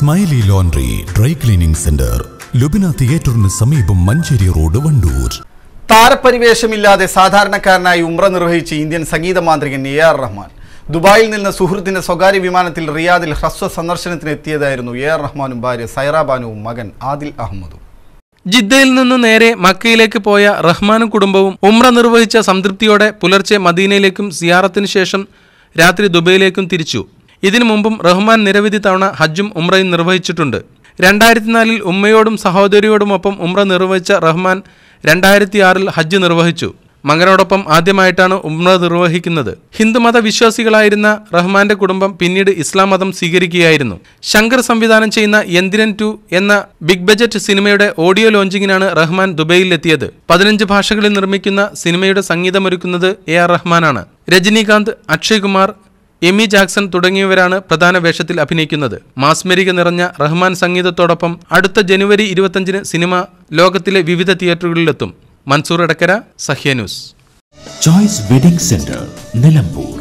smiley laundry dry cleaning centre Lubina തിയേറ്ററിന് സമീപം Manjeri road Wandoor താരപരിവേഷമില്ലാതെ സാധാരണക്കാരനായി ഉമ്ര നിർവഹിച്ച ഇന്ത്യൻ സംഗീത മാന്ത്രികൻ എ ആർ റഹ്മാൻ ദുബായിൽ നിന്ന് സുഹൃത്തിന്റെ സ്വകാര്യ വിമാനത്തിൽ റിയാദിൽ ഹ്രസ്വ സന്ദർശനത്തിന് എത്തിയതായിരുന്നു എ ആർ റഹ്മാനും ഭാര്യ സൈറാബാനുവും മകൻ ആദിൽ അഹമ്മദും ജിദ്ദയിൽ നിന്ന് നേരെ മക്കയിലേക്ക് പോയ റഹ്മാനും കുടുംബവും ഉമ്ര നിർവഹിച്ച സംതൃപ്തിയോടെ പുലർച്ചെ മദീനയിലേക്കും സിയാറത്തിനു ശേഷം രാത്രി ദുബൈയിലേക്കും തിരിച്ചു ഇതിനു മുമ്പും റഹ്മാൻ നിരവധി തവണ ഹജ്ജും ഉംറയും നിർവഹിച്ചിട്ടുണ്ട് രണ്ടായിരത്തി നാലിൽ ഉമ്മയോടും സഹോദരിയോടുമൊപ്പം ഉംറ നിർവഹിച്ച റഹ്മാൻ രണ്ടായിരത്തി ആറിൽ ഹജ്ജ് നിർവഹിച്ചു മകനോടൊപ്പം ആദ്യമായിട്ടാണ് ഉംറ നിർവഹിക്കുന്നത് ഹിന്ദുമത വിശ്വാസികളായിരുന്ന റഹ്മാന്റെ കുടുംബം പിന്നീട് ഇസ്ലാം മതം സ്വീകരിക്കുകയായിരുന്നു ശങ്കർ സംവിധാനം ചെയ്യുന്ന യന്തിരൻ ടു എന്ന ബിഗ് ബജറ്റ് സിനിമയുടെ ഓഡിയോ ലോഞ്ചിങ്ങിനാണ് റഹ്മാൻ ദുബൈയിലെത്തിയത് പതിനഞ്ച് ഭാഷകളിൽ നിർമ്മിക്കുന്ന സിനിമയുടെ സംഗീതമൊരുക്കുന്നത് എ ആർ റഹ്മാനാണ് രജനീകാന്ത് അക്ഷയ് കുമാർ എമി ജാക്സൺ തുടങ്ങിയവരാണ് പ്രധാന വേഷത്തിൽ അഭിനയിക്കുന്നത് മാസ്മരിക നിറഞ്ഞ റഹ്മാൻ സംഗീതത്തോടൊപ്പം അടുത്ത ജനുവരി ഇരുപത്തഞ്ചിന് സിനിമ ലോകത്തിലെ വിവിധ തിയേറ്ററുകളിലെത്തും Mansoor Adakkara Sahya news choice wedding centre Nilambur